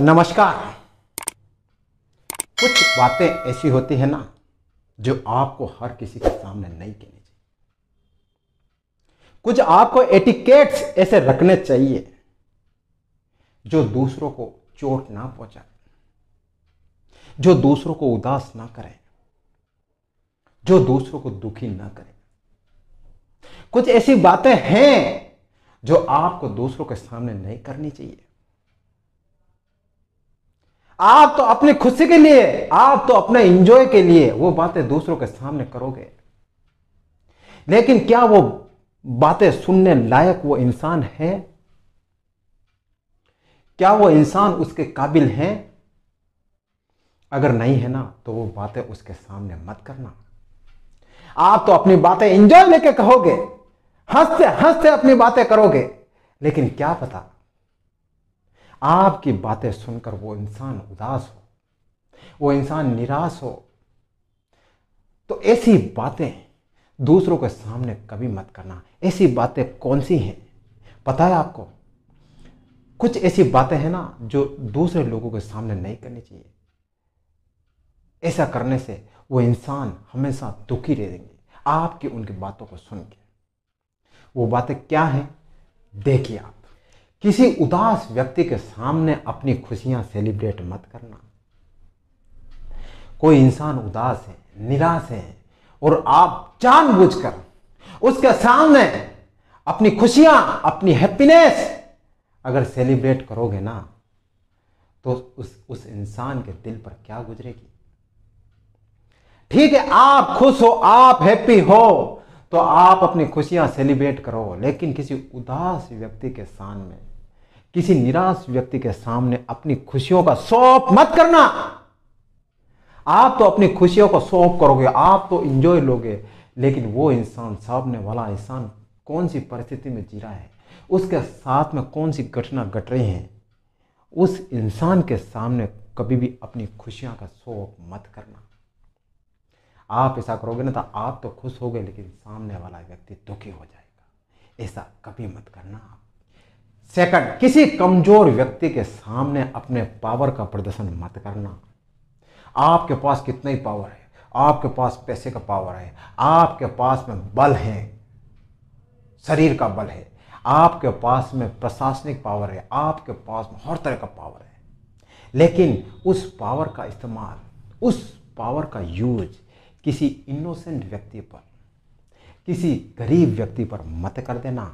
नमस्कार कुछ बातें ऐसी होती है ना जो आपको हर किसी के सामने नहीं कहनी चाहिए कुछ आपको एटिकेट्स ऐसे रखने चाहिए जो दूसरों को चोट ना पहुंचाए जो दूसरों को उदास ना करे जो दूसरों को दुखी ना करे कुछ ऐसी बातें हैं जो आपको दूसरों के सामने नहीं करनी चाहिए आप तो अपने खुशी के लिए आप तो अपने इंजॉय के लिए वो बातें दूसरों के सामने करोगे लेकिन क्या वो बातें सुनने लायक वो इंसान है क्या वो इंसान उसके काबिल है अगर नहीं है ना तो वो बातें उसके सामने मत करना आप तो अपनी बातें एंजॉय लेके कहोगे हंसते हंसते अपनी बातें करोगे लेकिन क्या पता आपकी बातें सुनकर वो इंसान उदास हो वो इंसान निराश हो तो ऐसी बातें दूसरों के सामने कभी मत करना ऐसी बातें कौन सी हैं पता है आपको कुछ ऐसी बातें हैं ना जो दूसरे लोगों के सामने नहीं करनी चाहिए ऐसा करने से वो इंसान हमेशा दुखी रहेंगे आपकी उनकी बातों को सुन के वो बातें क्या हैं देखिए आप किसी उदास व्यक्ति के सामने अपनी खुशियां सेलिब्रेट मत करना कोई इंसान उदास है निराश है और आप जानबूझकर उसके सामने अपनी खुशियां अपनी हैप्पीनेस अगर सेलिब्रेट करोगे ना तो उस उस इंसान के दिल पर क्या गुजरेगी ठीक है आप खुश हो आप हैप्पी हो तो आप अपनी खुशियाँ सेलिब्रेट करो लेकिन किसी उदास व्यक्ति के सामने किसी निराश व्यक्ति के सामने अपनी खुशियों का सौंप मत करना आप तो अपनी खुशियों को सौंप करोगे आप तो इंजॉय लोगे लेकिन वो इंसान सामने वाला इंसान कौन सी परिस्थिति में जी रहा है उसके साथ में कौन सी घटना घट रही है उस इंसान के सामने कभी भी अपनी खुशियाँ का सौंप मत करना आप ऐसा करोगे ना तो आप तो खुश हो गए लेकिन सामने वाला व्यक्ति दुखी हो जाएगा ऐसा कभी मत करना आप सेकंड किसी कमजोर व्यक्ति के सामने अपने पावर का प्रदर्शन मत करना आपके पास कितना ही पावर है आपके पास पैसे का पावर है आपके पास में बल है शरीर का बल है आपके पास में प्रशासनिक पावर है आपके पास में हर तरह का पावर है लेकिन उस पावर का इस्तेमाल उस पावर का यूज किसी इनोसेंट व्यक्ति पर किसी गरीब व्यक्ति पर मत कर देना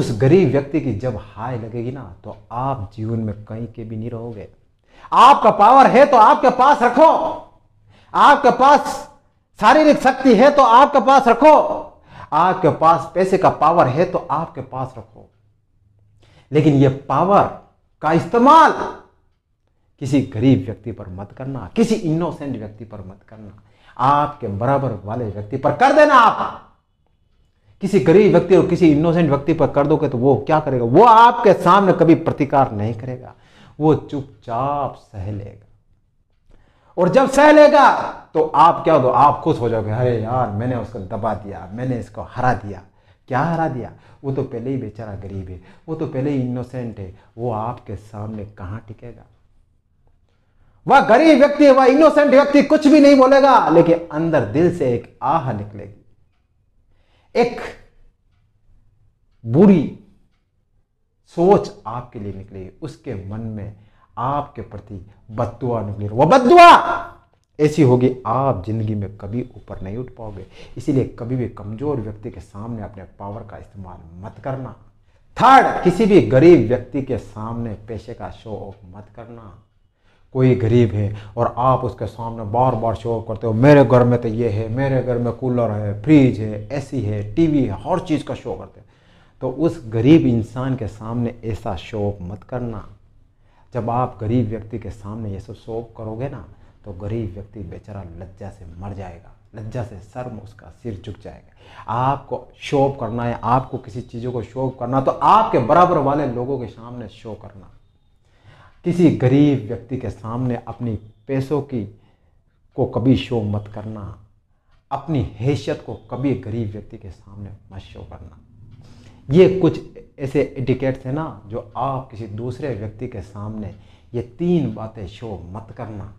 उस गरीब व्यक्ति की जब हाय लगेगी ना तो आप जीवन में कहीं के भी नहीं रहोगे आपका पावर है तो आपके पास रखो आपके पास शारीरिक शक्ति है तो आपके पास रखो आपके पास पैसे का पावर है तो आपके पास रखो लेकिन यह पावर का इस्तेमाल किसी गरीब व्यक्ति पर मत करना किसी इनोसेंट व्यक्ति पर मत करना आपके बराबर वाले व्यक्ति पर कर देना आप किसी गरीब व्यक्ति और किसी इनोसेंट व्यक्ति पर कर दोगे तो वो क्या करेगा वो आपके सामने कभी प्रतिकार नहीं करेगा वो चुपचाप सह लेगा और जब सह लेगा तो आप क्या हो आप खुश हो जाओगे अरे यार मैंने उसको दबा दिया मैंने इसको हरा दिया क्या हरा दिया वो तो पहले ही बेचारा गरीब है वो तो पहले ही इनोसेंट है वो आपके सामने कहाँ टिकेगा वह गरीब व्यक्ति वह इनोसेंट व्यक्ति कुछ भी नहीं बोलेगा लेकिन अंदर दिल से एक आह निकलेगी एक बुरी सोच आपके लिए निकलेगी उसके मन में आपके प्रति बदुआ निकली वह बदुआ ऐसी होगी आप जिंदगी में कभी ऊपर नहीं उठ पाओगे इसीलिए कभी भी कमजोर व्यक्ति के सामने अपने पावर का इस्तेमाल मत करना थर्ड किसी भी गरीब व्यक्ति के सामने पैसे का शो ऑफ मत करना कोई गरीब है और आप उसके सामने बार बार शो करते हो मेरे घर में तो ये है मेरे घर में कूलर है फ्रिज है एसी है टीवी है हर चीज़ का शो करते तो उस गरीब इंसान के सामने ऐसा शोक मत करना जब आप गरीब व्यक्ति के सामने ये सब शोक करोगे ना तो गरीब व्यक्ति बेचारा लज्जा से मर जाएगा लज्जा से सर उसका सिर झुक जाएगा आपको शोप करना है आपको किसी चीज़ों को शोप करना तो आपके बराबर वाले लोगों के सामने शो करना किसी गरीब व्यक्ति के सामने अपनी पैसों की को कभी शो मत करना अपनी हैसियत को कभी गरीब व्यक्ति के सामने मत शो करना ये कुछ ऐसे एटिकेट्स हैं ना जो आप किसी दूसरे व्यक्ति के सामने ये तीन बातें शो मत करना